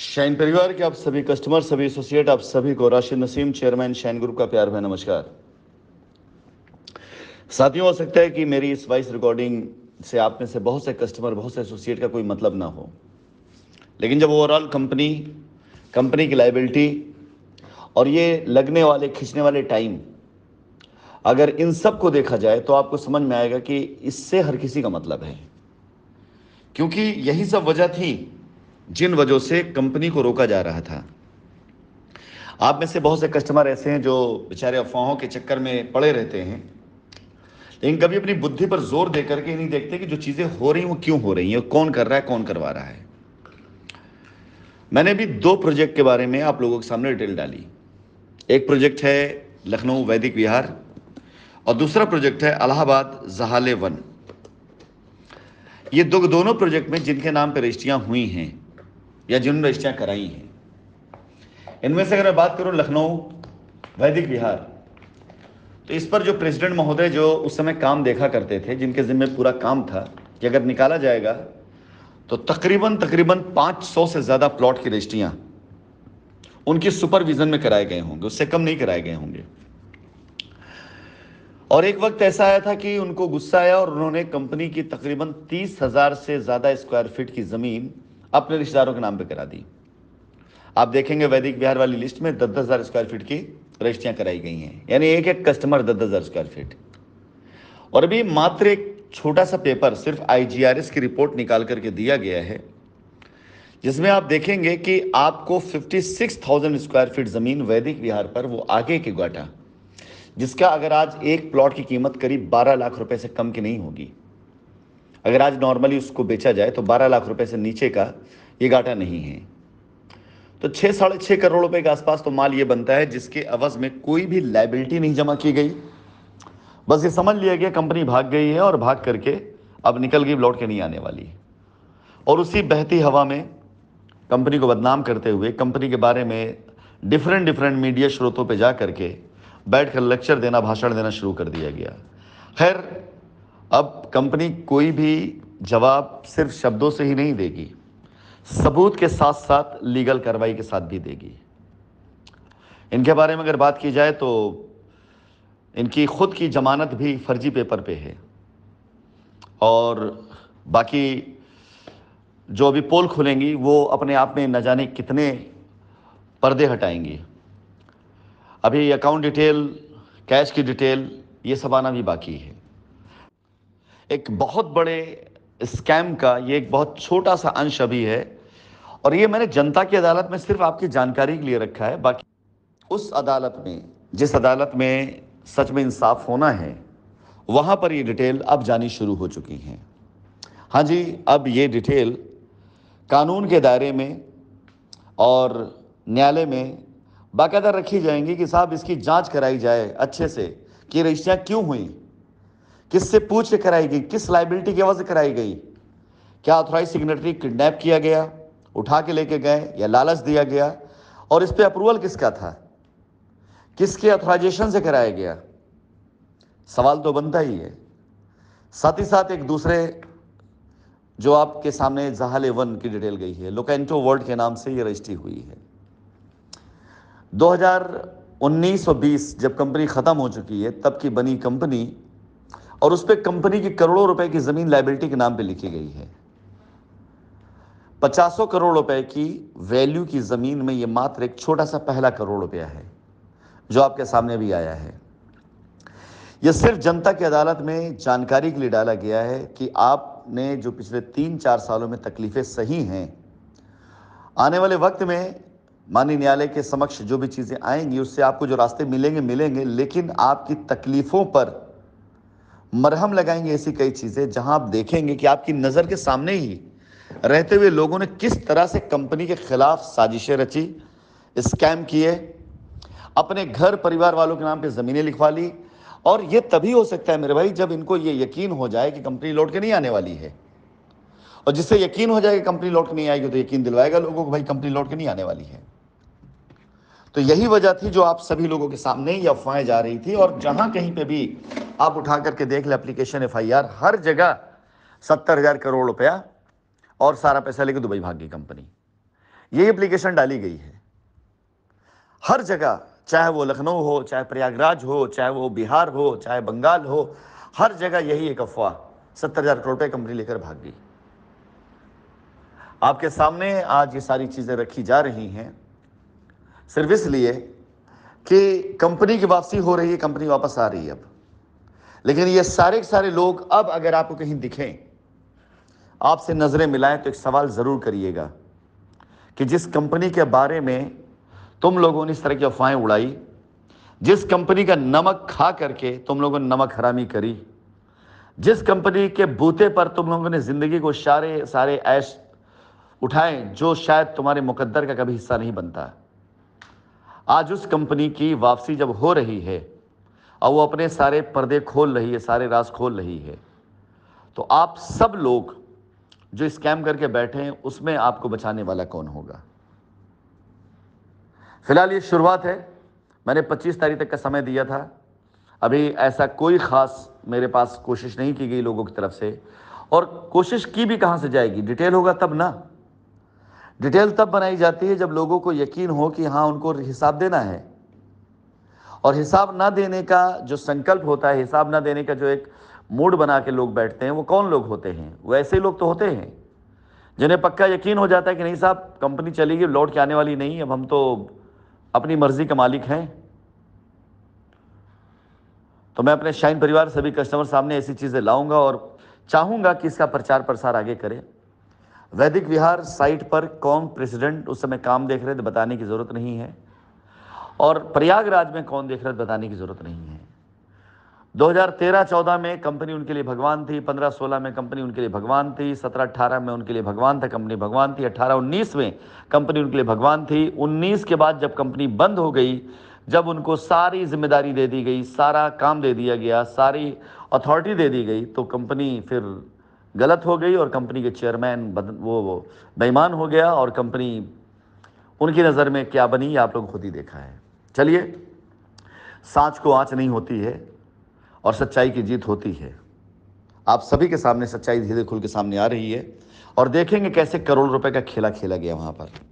shine परिवार के आप सभी कस्टमर सभी एसोसिएट आप सभी को Rashid Naseem chairman Shine group का प्यार भय नमस्कार साथियों हो सकता है कि मेरी इस वॉइस रिकॉर्डिंग से आप में से बहुत से कस्टमर बहुत से एसोसिएट का कोई मतलब ना हो लेकिन जब ओवरऑल कंपनी कंपनी की लाइबिलिटी और ये लगने वाले खींचने वाले टाइम अगर इन सब को देखा जाए तो आपको समझ में आएगा कि इससे हर किसी का मतलब है क्योंकि यही सब वजह थी जिन वजह से कंपनी को रोका जा रहा था आप में से बहुत से कस्टमर ऐसे हैं जो बेचारे अफवाहों के चक्कर में पड़े रहते हैं लेकिन कभी अपनी बुद्धि पर जोर दे करके नहीं देखते कि जो चीज़ें हो रही हैं वो क्यों हो रही हैं कौन कर रहा है कौन करवा रहा है मैंने भी दो प्रोजेक्ट के बारे में आप लोगों के सामने डिटेल डाली एक प्रोजेक्ट है लखनऊ वैदिक विहार और दूसरा प्रोजेक्ट है अलाहाबाद जहाले वन ये दो दोनों प्रोजेक्ट में जिनके नाम पर रजिस्ट्रियां हुई हैं या जिन्होंने रजिस्ट्रियाँ कराई हैं इनमें से अगर मैं बात करूँ लखनऊ वैदिक विहार तो इस पर जो प्रेसिडेंट महोदय जो उस समय काम देखा करते थे जिनके जिम्मे पूरा काम था कि अगर निकाला जाएगा तो तकरीबन तकरीबन 500 से ज़्यादा प्लॉट की रजिस्ट्रियाँ उनकी सुपरविज़न में कराए गए होंगे उससे कम नहीं कराए गए होंगे और एक वक्त ऐसा आया था कि उनको गुस्सा आया और उन्होंने कंपनी की तकरीबन तीस हज़ार से ज़्यादा स्क्वायर फीट की ज़मीन अपने रिश्तेदारों के नाम पर करा दी आप देखेंगे वैदिक विहार वाली लिस्ट में दस दस हज़ार स्क्वायर फीट की रजिस्ट्रियां कराई गई हैं यानी एक एक कस्टमर दस दस हज़ार स्क्वायर फीट और अभी मात्र एक छोटा सा पेपर सिर्फ आईजीआरएस की रिपोर्ट निकाल करके दिया गया है जिसमें आप देखेंगे कि आपको 56,000 स्क्वायर फीट ज़मीन वैदिक विहार पर वो आगे के गाटा जिसका अगर आज एक प्लॉट की कीमत करीब 12 लाख रुपए से कम की नहीं होगी अगर आज नॉर्मली उसको बेचा जाए तो 12 लाख रुपए से नीचे का ये घाटा नहीं है तो छः साढ़े छः करोड़ रुपए के आसपास तो माल ये बनता है जिसके अवज में कोई भी लाइबिलिटी नहीं जमा की गई बस ये समझ लिया गया कंपनी भाग गई है और भाग करके अब निकल गई लौट के नहीं आने वाली और उसी बहती हवा में कंपनी को बदनाम करते हुए कंपनी के बारे में डिफरेंट डिफरेंट मीडिया स्रोतों पर जा करके बैठ कर लेक्चर देना भाषण देना शुरू कर दिया गया खैर अब कंपनी कोई भी जवाब सिर्फ शब्दों से ही नहीं देगी सबूत के साथ साथ लीगल कार्रवाई के साथ भी देगी इनके बारे में अगर बात की जाए तो इनकी खुद की जमानत भी फर्जी पेपर पे है और बाकी जो अभी पोल खुलेंगी वो अपने आप में न जाने कितने पर्दे हटाएंगी अभी अकाउंट डिटेल कैश की डिटेल ये सब आना भी बाकी है एक बहुत बड़े स्कैम का ये एक बहुत छोटा सा अंश अभी है और ये मैंने जनता की अदालत में सिर्फ आपकी जानकारी के लिए रखा है बाकी उस अदालत में जिस अदालत में सच में इंसाफ होना है वहाँ पर ये डिटेल अब जानी शुरू हो चुकी हैं हाँ जी अब ये डिटेल कानून के दायरे में और न्यायालय में बाकायदा रखी जाएंगी कि साहब इसकी जांच कराई जाए अच्छे से कि रजिस्ट्रियाँ क्यों हुई किससे पूछ के कराई गई किस लाइबिलिटी की वजह कराई गई क्या ऑथोराइज सिग्नेटरी किडनैप किया गया उठा के लेके गए या लालच दिया गया और इस पर अप्रूवल किसका था किसके अथोराइजेशन से कराया गया सवाल तो बनता ही है साथ ही साथ एक दूसरे जो आपके सामने जहाल वन की डिटेल गई है लोकेंटो वर्ल्ड के नाम से ये रजिस्ट्री हुई है 2019 और 20 जब कंपनी ख़त्म हो चुकी है तब की बनी कंपनी और उस पर कंपनी की करोड़ों रुपए की जमीन लाइबिलिटी के नाम पे लिखी गई है पचासों करोड़ रुपए की वैल्यू की जमीन में यह मात्र एक छोटा सा पहला करोड़ रुपया है जो आपके सामने भी आया है यह सिर्फ जनता की अदालत में जानकारी के लिए डाला गया है कि आपने जो पिछले तीन चार सालों में तकलीफें सही हैं आने वाले वक्त में माननीय न्यायालय के समक्ष जो भी चीज़ें आएंगी उससे आपको जो रास्ते मिलेंगे मिलेंगे लेकिन आपकी तकलीफ़ों पर मरहम लगाएंगे ऐसी कई चीज़ें जहां आप देखेंगे कि आपकी नज़र के सामने ही रहते हुए लोगों ने किस तरह से कंपनी के खिलाफ साजिशें रची स्कैम किए अपने घर परिवार वालों के नाम पे ज़मीनें लिखवा ली और ये तभी हो सकता है मेरे भाई जब इनको ये यकीन हो जाए कि कंपनी लौट के नहीं आने वाली है और जिससे यकीन हो जाएगा कंपनी लौट के नहीं आएगी तो यकीन दिलवाएगा लोगों को भाई कंपनी लौट के नहीं आने वाली है तो यही वजह थी जो आप सभी लोगों के सामने ये अफवाहें जा रही थी और जहां कहीं पे भी आप उठा करके देख लें एप्लीकेशन एफ हर जगह सत्तर हज़ार करोड़ रुपया और सारा पैसा लेके दुबई भाग गई कंपनी ये एप्लीकेशन डाली गई है हर जगह चाहे वो लखनऊ हो चाहे प्रयागराज हो चाहे वो बिहार हो चाहे बंगाल हो हर जगह यही एक अफवाह सत्तर हज़ार करोड़ रुपये कंपनी लेकर भाग गई आपके सामने आज ये सारी चीज़ें रखी जा रही हैं सिर्फ इसलिए कि कंपनी की वापसी हो रही है कंपनी वापस आ रही है अब लेकिन ये सारे के सारे लोग अब अगर आपको कहीं दिखें आपसे नज़रें मिलाएं तो एक सवाल ज़रूर करिएगा कि जिस कंपनी के बारे में तुम लोगों ने इस तरह की अफवाहें उड़ाई जिस कंपनी का नमक खा करके तुम लोगों ने नमक हरामी करी जिस कंपनी के बूते पर तुम लोगों ने ज़िंदगी को सारे सारे ऐश उठाए जो शायद तुम्हारे मुकद्दर का कभी हिस्सा नहीं बनता आज उस कंपनी की वापसी जब हो रही है और वो अपने सारे पर्दे खोल रही है सारे राज खोल रही है तो आप सब लोग जो स्कैम करके बैठे हैं उसमें आपको बचाने वाला कौन होगा फिलहाल ये शुरुआत है मैंने 25 तारीख तक का समय दिया था अभी ऐसा कोई ख़ास मेरे पास कोशिश नहीं की गई लोगों की तरफ से और कोशिश की भी कहाँ से जाएगी डिटेल होगा तब ना डिटेल तब बनाई जाती है जब लोगों को यकीन हो कि हाँ उनको हिसाब देना है और हिसाब ना देने का जो संकल्प होता है हिसाब ना देने का जो एक मूड बना के लोग बैठते हैं वो कौन लोग होते हैं वो ऐसे लोग तो होते हैं जिन्हें पक्का यकीन हो जाता है कि नहीं साहब कंपनी चलेगी लौट के आने वाली नहीं अब हम तो अपनी मर्जी का मालिक हैं तो मैं अपने शाइन परिवार सभी कस्टमर सामने ऐसी चीज़ें लाऊंगा और चाहूंगा कि इसका प्रचार प्रसार आगे करें वैदिक विहार साइट पर कौन प्रेसिडेंट उस समय काम देख रहे थे बताने की ज़रूरत नहीं है और प्रयागराज में कौन देख रहा है तो बताने की ज़रूरत नहीं है 2013-14 में कंपनी उनके लिए भगवान थी 15-16 में कंपनी उनके लिए भगवान थी 17-18 में उनके लिए भगवान था कंपनी भगवान थी 18-19 में कंपनी उनके लिए भगवान थी 19 के बाद जब कंपनी बंद हो गई जब उनको सारी जिम्मेदारी दे दी गई सारा काम दे दिया गया सारी अथॉरिटी दे दी गई तो कंपनी फिर गलत हो गई और कंपनी के चेयरमैन वो, वो बेईमान हो गया और कंपनी उनकी नज़र में क्या बनी आप लोग खुद ही देखा है चलिए सांच को आँच नहीं होती है और सच्चाई की जीत होती है आप सभी के सामने सच्चाई धीरे खुल के सामने आ रही है और देखेंगे कैसे करोड़ रुपए का खेला खेला गया वहाँ पर